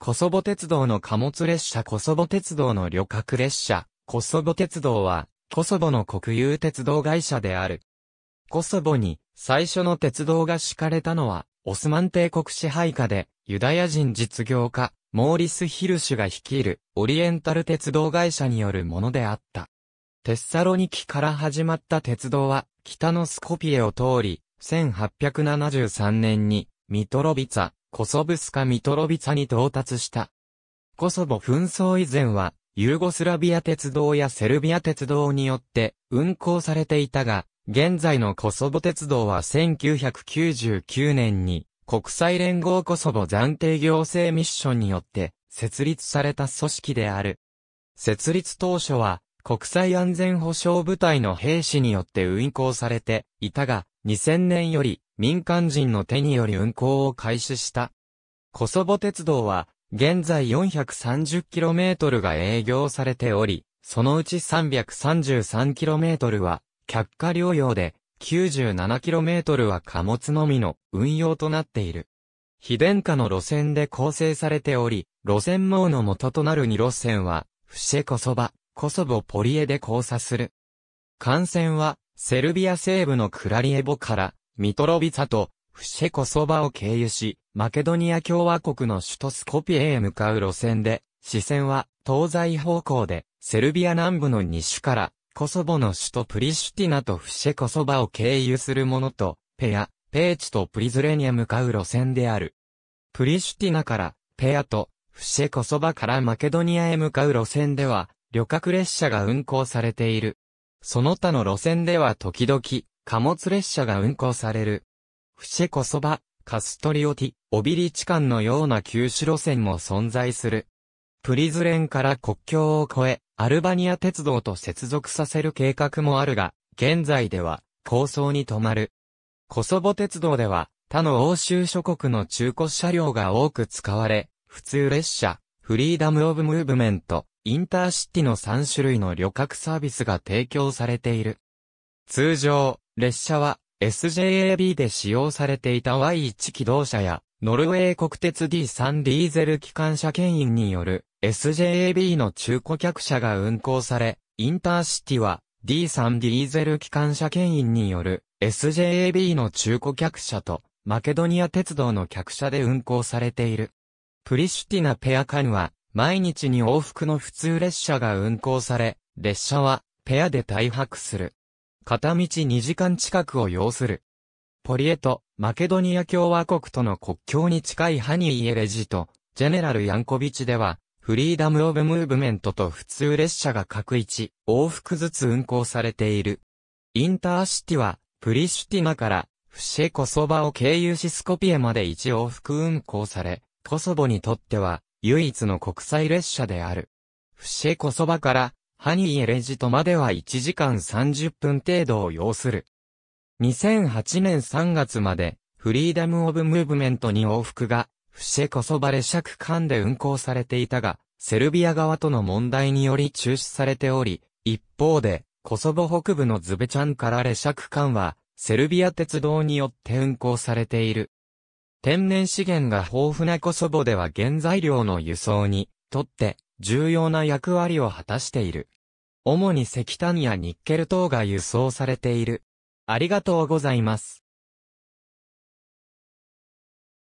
コソボ鉄道の貨物列車コソボ鉄道の旅客列車、コソボ鉄道は、コソボの国有鉄道会社である。コソボに最初の鉄道が敷かれたのは、オスマン帝国支配下で、ユダヤ人実業家、モーリス・ヒルシュが率いるオリエンタル鉄道会社によるものであった。テッサロニキから始まった鉄道は、北のスコピエを通り、1873年にミトロビツァ、コソブスカ・ミトロビツァに到達した。コソボ紛争以前は、ユーゴスラビア鉄道やセルビア鉄道によって運行されていたが、現在のコソボ鉄道は1999年に国際連合コソボ暫定行政ミッションによって設立された組織である。設立当初は国際安全保障部隊の兵士によって運行されていたが、2000年より民間人の手により運行を開始した。コソボ鉄道は、現在 430km が営業されており、そのうち 333km は、客貨療養で、97km は貨物のみの運用となっている。非電化の路線で構成されており、路線網の元となる2路線は、フシェコソバ、コソボポリエで交差する。幹線は、セルビア西部のクラリエボから、ミトロビツァと、フシェコソバを経由し、マケドニア共和国の首都スコピエへ向かう路線で、視線は東西方向で、セルビア南部の西から、コソボの首都プリシュティナとフシェコソバを経由するものと、ペア、ペーチとプリズレに向かう路線である。プリシュティナから、ペアと、フシェコソバからマケドニアへ向かう路線では、旅客列車が運行されている。その他の路線では時々、貨物列車が運行される。フシェコソバ、カストリオティ、オビリチ間のような旧種路線も存在する。プリズレンから国境を越え、アルバニア鉄道と接続させる計画もあるが、現在では、構想に止まる。コソボ鉄道では、他の欧州諸国の中古車両が多く使われ、普通列車、フリーダムオブムーブメント、インターシティの3種類の旅客サービスが提供されている。通常、列車は SJAB で使用されていた Y1 機動車や、ノルウェー国鉄 D3 ディーゼル機関車牽引による SJAB の中古客車が運行され、インターシティは D3 ディーゼル機関車牽引による SJAB の中古客車とマケドニア鉄道の客車で運行されている。プリシュティナペアカンは毎日に往復の普通列車が運行され、列車はペアで大泊する。片道2時間近くを要する。ポリエとマケドニア共和国との国境に近いハニー・イエレジとジェネラル・ヤンコビチでは、フリーダム・オブ・ムーブメントと普通列車が各一、往復ずつ運行されている。インターシティは、プリシュティナから、フシェコソバを経由しスコピエまで一往復運行され、コソボにとっては、唯一の国際列車である。フシェコソバから、ハニーエレジトまでは1時間30分程度を要する。2008年3月まで、フリーダム・オブ・ムーブメントに往復が、フシェコソバ車区間で運行されていたが、セルビア側との問題により中止されており、一方で、コソボ北部のズベチャンから列車区間は、セルビア鉄道によって運行されている。天然資源が豊富なコソボでは原材料の輸送にとって重要な役割を果たしている。主に石炭やニッケル等が輸送されている。ありがとうございます。